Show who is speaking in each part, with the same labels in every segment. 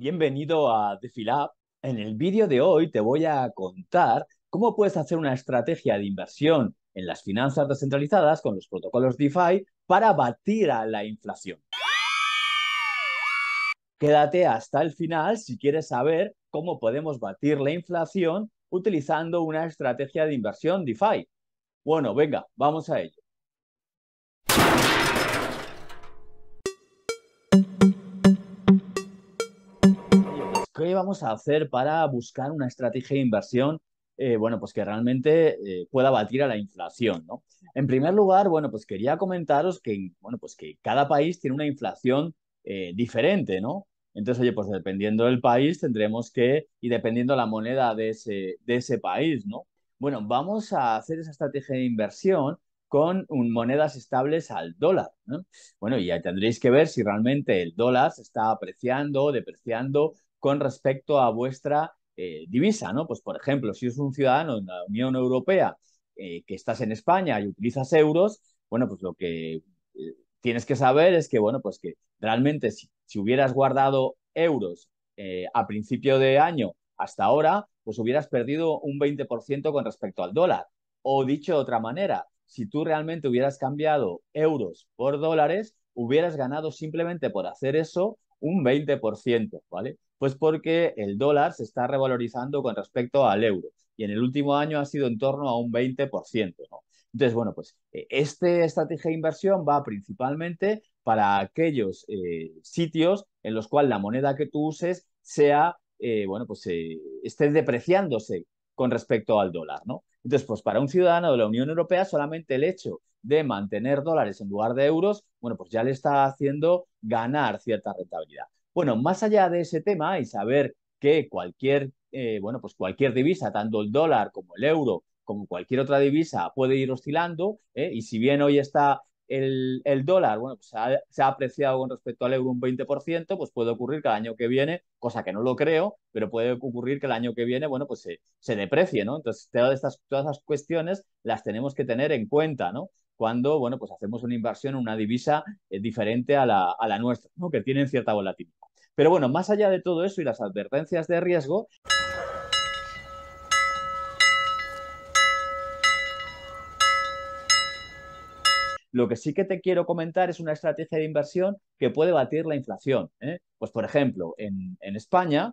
Speaker 1: Bienvenido a DefiLab. En el vídeo de hoy te voy a contar cómo puedes hacer una estrategia de inversión en las finanzas descentralizadas con los protocolos DeFi para batir a la inflación. Quédate hasta el final si quieres saber cómo podemos batir la inflación utilizando una estrategia de inversión DeFi. Bueno, venga, vamos a ello. ¿qué vamos a hacer para buscar una estrategia de inversión? Eh, bueno, pues que realmente eh, pueda batir a la inflación, ¿no? En primer lugar, bueno, pues quería comentaros que, bueno, pues que cada país tiene una inflación eh, diferente, ¿no? Entonces, oye, pues dependiendo del país tendremos que, y dependiendo la moneda de ese, de ese país, ¿no? Bueno, vamos a hacer esa estrategia de inversión con monedas estables al dólar. ¿no? Bueno, y ahí tendréis que ver si realmente el dólar se está apreciando, depreciando con respecto a vuestra eh, divisa, ¿no? Pues, por ejemplo, si es un ciudadano de la Unión Europea eh, que estás en España y utilizas euros, bueno, pues lo que eh, tienes que saber es que, bueno, pues que realmente si, si hubieras guardado euros a principio de año hasta ahora, pues hubieras perdido un 20% con respecto al dólar. O dicho de otra manera, si tú realmente hubieras cambiado euros por dólares, hubieras ganado simplemente por hacer eso un 20%, ¿vale? Pues porque el dólar se está revalorizando con respecto al euro y en el último año ha sido en torno a un 20%. Entonces, bueno, pues eh, esta estrategia de inversión va principalmente para aquellos eh, sitios en los cuales la moneda que tú uses sea, eh, bueno, pues esté depreciándose con respecto al dólar, ¿no? Entonces, pues para un ciudadano de la Unión Europea solamente el hecho de mantener dólares en lugar de euros, bueno, pues ya le está haciendo ganar cierta rentabilidad. Bueno, más allá de ese tema y saber que cualquier, eh, bueno, pues cualquier divisa, tanto el dólar como el euro, como cualquier otra divisa, puede ir oscilando, ¿eh? y si bien hoy está el, dólar, bueno, pues se ha apreciado con respecto al euro un 20%, pues puede ocurrir que el año que viene, cosa que no lo creo, pero puede ocurrir que el año que viene, bueno, pues se, deprecie, ¿no? Entonces, todas estas, todas cuestiones las tenemos que tener en cuenta, ¿no? Cuando, bueno, pues hacemos una inversión en una divisa eh, diferente a la, a la nuestra, ¿no? Que tienen cierta volatilidad. Pero bueno, más allá de todo eso y las advertencias de riesgo... Lo que sí que te quiero comentar es una estrategia de inversión que puede batir la inflación. ¿eh? Pues, por ejemplo, en, España,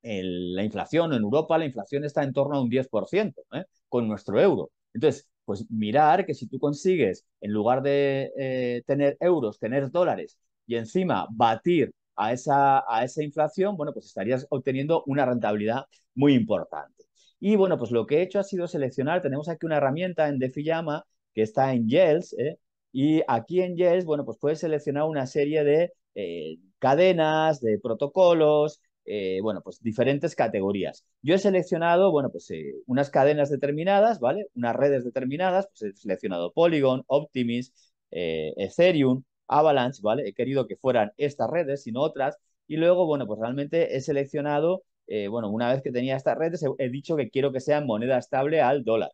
Speaker 1: la inflación, en Europa, la inflación está en torno a un 10% ¿eh? con nuestro euro. Entonces, pues mirar que si tú consigues, en lugar de eh, tener euros, tener dólares y encima batir a esa, a esa inflación, bueno, pues estarías obteniendo una rentabilidad muy importante. Y bueno, pues lo que he hecho ha sido seleccionar, tenemos aquí una herramienta en Defiyama que está en Yells, ¿eh? y aquí en Yells, bueno, pues puedes seleccionar una serie de eh, cadenas, de protocolos, eh, bueno, pues diferentes categorías. Yo he seleccionado, bueno, pues unas cadenas determinadas, ¿vale? Unas redes determinadas, pues he seleccionado Polygon, Optimis, Ethereum, Avalanche, ¿vale? He querido que fueran estas redes sino otras. Y luego, bueno, pues realmente he seleccionado, eh, bueno, una vez que tenía estas redes, he, dicho que quiero que sean moneda estable al dólar,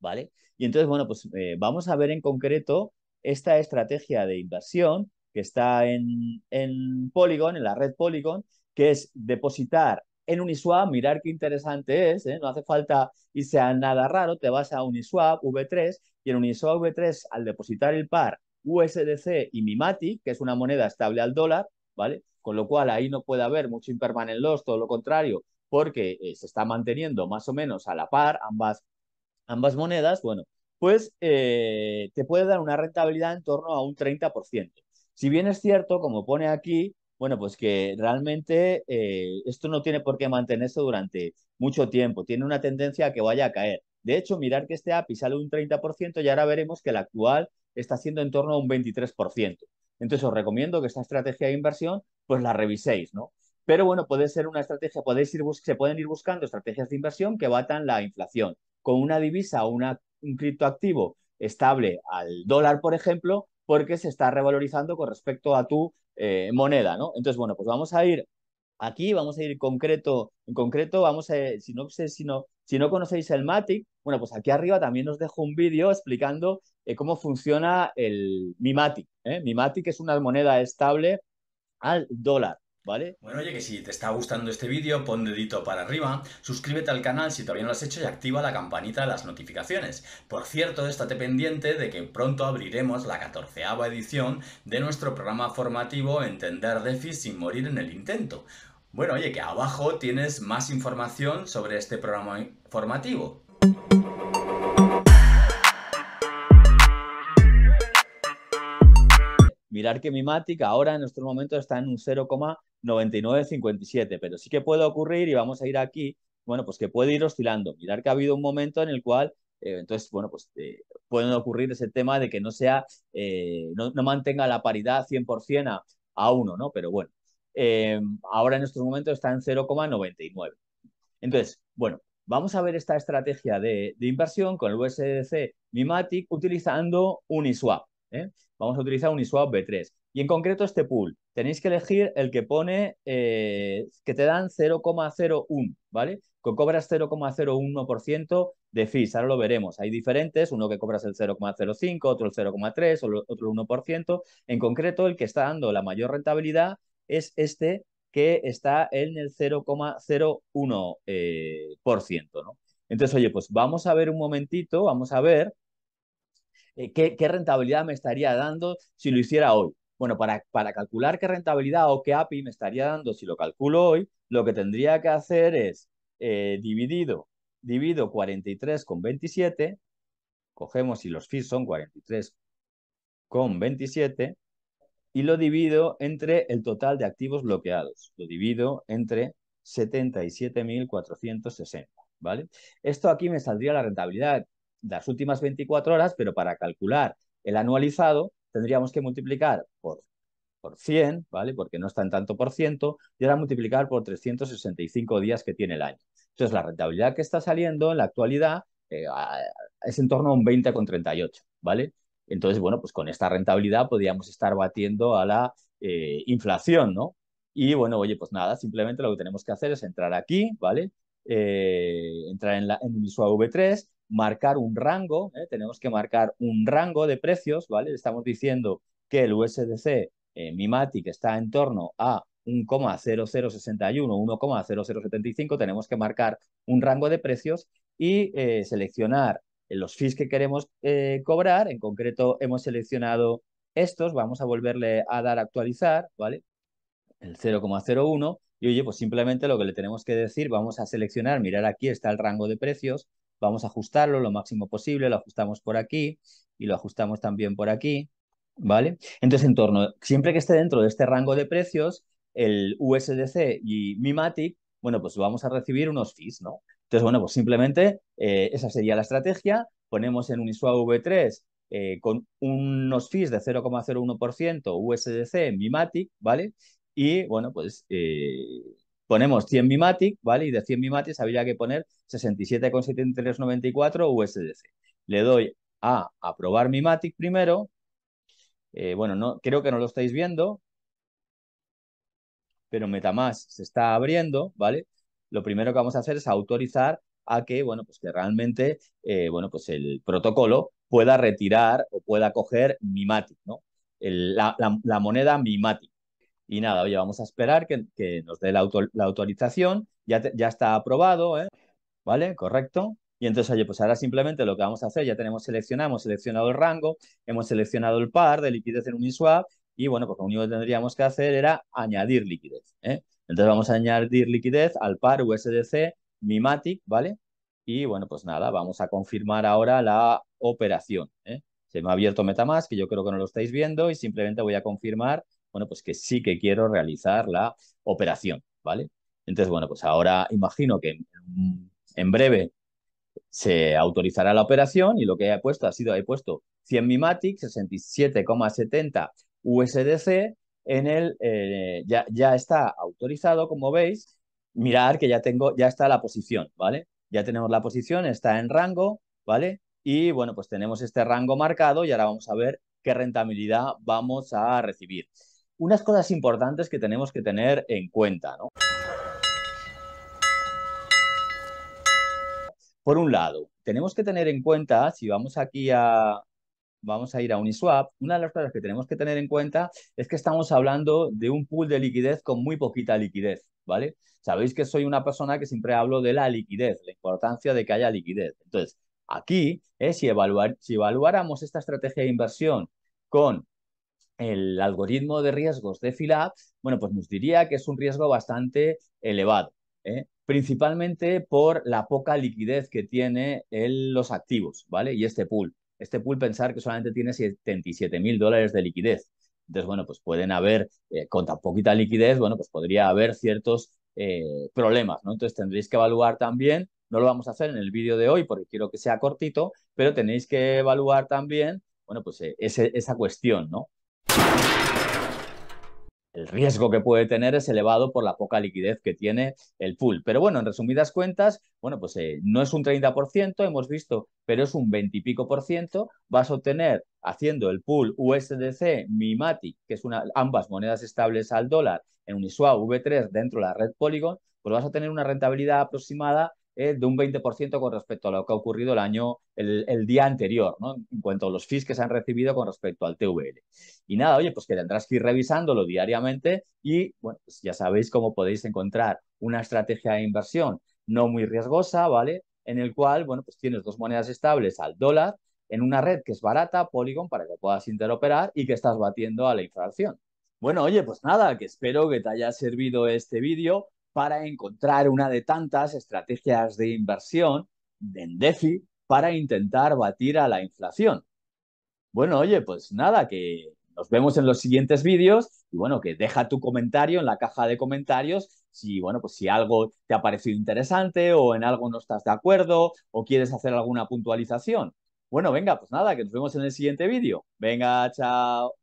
Speaker 1: ¿vale? Y entonces, bueno, pues eh, vamos a ver en concreto esta estrategia de inversión que está en, en Polygon, en la red Polygon, que es depositar en Uniswap, mirar qué interesante es, ¿eh? no hace falta y sea nada raro, te vas a Uniswap V3 y en Uniswap V3 al depositar el par USDC y Mimati, que es una moneda estable al dólar, ¿vale? Con lo cual ahí no puede haber mucho impermanent loss, todo lo contrario, porque eh, se está manteniendo más o menos a la par ambas, ambas monedas, bueno, pues eh, te puede dar una rentabilidad en torno a un 30%. Si bien es cierto, como pone aquí, bueno, pues que realmente eh, esto no tiene por qué mantenerse durante mucho tiempo, tiene una tendencia a que vaya a caer. De hecho, mirar que este API sale un 30% y ahora veremos que el actual está siendo en torno a un 23%. Entonces os recomiendo que esta estrategia de inversión pues la reviséis, ¿no? Pero bueno, puede ser una estrategia, podéis ir, se pueden ir buscando estrategias de inversión que batan la inflación. Con una divisa o un criptoactivo estable al dólar, por ejemplo, porque se está revalorizando con respecto a tu eh, moneda, ¿no? Entonces, bueno, pues vamos a ir aquí, vamos a ir concreto, en concreto, vamos a, si no, si no, si no conocéis el MATIC, bueno, pues aquí arriba también os dejo un vídeo explicando eh, cómo funciona el Mimatic. ¿eh? Mimatic es una moneda estable al dólar. ¿Vale? Bueno, oye, que si te está gustando este vídeo, pon dedito para arriba, suscríbete al canal si todavía no lo has hecho y activa la campanita de las notificaciones. Por cierto, estate pendiente de que pronto abriremos la catorceava edición de nuestro programa formativo Entender DeFi sin morir en el intento. Bueno, oye, que abajo tienes más información sobre este programa formativo. mirar que Mimatic ahora en nuestro momento está en un 0,9957, pero sí que puede ocurrir y vamos a ir aquí, bueno, pues que puede ir oscilando. Mirar que ha habido un momento en el cual, eh, entonces, bueno, pues eh, pueden ocurrir ese tema de que no sea, eh, no, mantenga la paridad 100% a, a 1, ¿no? Pero bueno, ahora en nuestro momento está en 0,99. Entonces, bueno, vamos a ver esta estrategia de, de inversión con el USDC Mimatic utilizando Uniswap. ¿eh? Vamos a utilizar Uniswap b 3 Y en concreto este pool, tenéis que elegir el que pone eh, que te dan 0,01, ¿vale? Que cobras 0,01% de fees, ahora lo veremos. Hay diferentes, uno que cobras el 0,05, otro el 0,3, otro el 1%. En concreto, el que está dando la mayor rentabilidad es este que está en el 0,01%, eh, ¿no? Entonces, oye, pues vamos a ver un momentito, vamos a ver eh, qué, rentabilidad me estaría dando si lo hiciera hoy. Bueno, para, para calcular qué rentabilidad o qué API me estaría dando si lo calculo hoy, lo que tendría que hacer es eh, dividido, divido 43 con 27, cogemos si los fees son 43 con 27, y lo divido entre el total de activos bloqueados. Lo divido entre 77.460, ¿vale? Esto aquí me saldría la rentabilidad las últimas 24 horas, pero para calcular el anualizado tendríamos que multiplicar por, por 100, ¿vale? Porque no está en tanto por ciento, y ahora multiplicar por 365 días que tiene el año. Entonces, la rentabilidad que está saliendo en la actualidad eh, es en torno a un 20,38, ¿vale? Entonces, bueno, pues con esta rentabilidad podríamos estar batiendo a la eh, inflación, ¿no? Y bueno, oye, pues nada, simplemente lo que tenemos que hacer es entrar aquí, ¿vale? Eh, entrar en, la, en Visual V3 marcar un rango, ¿eh? tenemos que marcar un rango de precios, ¿vale? Estamos diciendo que el USDC eh, Mimatic está en torno a 1,0061, 1,0075, tenemos que marcar un rango de precios y eh, seleccionar los fees que queremos cobrar, en concreto hemos seleccionado estos, vamos a volverle a dar actualizar, ¿vale? El 0,01 y oye, pues simplemente lo que le tenemos que decir, vamos a seleccionar, mirar aquí está el rango de precios, vamos a ajustarlo lo máximo posible, lo ajustamos por aquí y lo ajustamos también por aquí, ¿vale? Entonces, en torno, siempre que esté dentro de este rango de precios, el USDC y Mimatic, bueno, pues vamos a recibir unos fees, ¿no? Entonces, bueno, pues simplemente eh, esa sería la estrategia. Ponemos en Uniswap V3 eh, con unos fees de 0,01% USDC en Mimatic, ¿vale? Y bueno, pues eh, ponemos 100 mimatic, ¿vale? Y de 100 mimatic habría que poner 67,7394 USDC. Le doy a aprobar mimatic primero. Eh, bueno, no, creo que no lo estáis viendo, pero Metamask se está abriendo, ¿vale? Lo primero que vamos a hacer es autorizar a que, bueno, pues que realmente, eh, bueno, pues el protocolo pueda retirar o pueda coger mimatic, ¿no? la moneda mimatic. Y nada, oye, vamos a esperar que, nos dé la, autorización, ya, ya está aprobado, ¿eh? ¿vale? Correcto. Y entonces, oye, pues ahora simplemente lo que vamos a hacer, ya tenemos seleccionado, hemos seleccionado el rango, hemos seleccionado el par de liquidez en Uniswap y bueno, pues lo único que tendríamos que hacer era añadir liquidez. ¿eh? Entonces vamos a añadir liquidez al par USDC Mimatic, ¿vale? Y bueno, pues nada, vamos a confirmar ahora la operación. ¿eh? Se me ha abierto MetaMask, que yo creo que no lo estáis viendo, y simplemente voy a confirmar bueno, pues que sí que quiero realizar la operación, ¿vale? Entonces, bueno, pues ahora imagino que en breve se autorizará la operación y lo que he puesto ha sido, he puesto 100 Mimatic, 67,70 USDC, en el, eh, ya, ya está autorizado, como veis, mirar que ya tengo, ya está la posición, ¿vale? Ya tenemos la posición, está en rango, ¿vale? Y bueno, pues tenemos este rango marcado y ahora vamos a ver qué rentabilidad vamos a recibir unas cosas importantes que tenemos que tener en cuenta. ¿no? Por un lado, tenemos que tener en cuenta, si vamos aquí a, vamos a ir a Uniswap, una de las cosas que tenemos que tener en cuenta es que estamos hablando de un pool de liquidez con muy poquita liquidez, ¿vale? Sabéis que soy una persona que siempre hablo de la liquidez, la importancia de que haya liquidez. Entonces, aquí, ¿eh? si, evaluar, si evaluáramos esta estrategia de inversión con el algoritmo de riesgos de FILAB, bueno, pues nos diría que es un riesgo bastante elevado, ¿eh? principalmente por la poca liquidez que tiene los activos, ¿vale? Y este pool. Este pool, pensar que solamente tiene 77 mil dólares de liquidez. Entonces, bueno, pues pueden haber, eh, con tan poquita liquidez, bueno, pues podría haber ciertos eh, problemas, ¿no? Entonces tendréis que evaluar también, no lo vamos a hacer en el vídeo de hoy porque quiero que sea cortito, pero tenéis que evaluar también, bueno, pues esa cuestión, ¿no? el riesgo que puede tener es elevado por la poca liquidez que tiene el pool. Pero bueno, en resumidas cuentas, bueno, pues eh, no es un 30%, hemos visto, pero es un 20 y pico por ciento. Vas a obtener, haciendo el pool USDC, Mimatic, que es una, ambas monedas estables al dólar, en Uniswap V3 dentro de la red Polygon, pues vas a tener una rentabilidad aproximada eh, de un 20% con respecto a lo que ha ocurrido el año, el, día anterior, ¿no? En cuanto a los fees que se han recibido con respecto al TVL. Y nada, oye, pues que tendrás que ir revisándolo diariamente y, bueno, pues ya sabéis cómo podéis encontrar una estrategia de inversión no muy riesgosa, ¿vale? En el cual, bueno, pues tienes dos monedas estables al dólar en una red que es barata, Polygon, para que puedas interoperar y que estás batiendo a la inflación. Bueno, oye, pues nada, que espero que te haya servido este vídeo para encontrar una de tantas estrategias de inversión en DeFi para intentar batir a la inflación. Bueno, oye, pues nada, que nos vemos en los siguientes vídeos y bueno, que deja tu comentario en la caja de comentarios si, bueno, pues si algo te ha parecido interesante o en algo no estás de acuerdo o quieres hacer alguna puntualización. Bueno, venga, pues nada, que nos vemos en el siguiente vídeo. Venga, chao.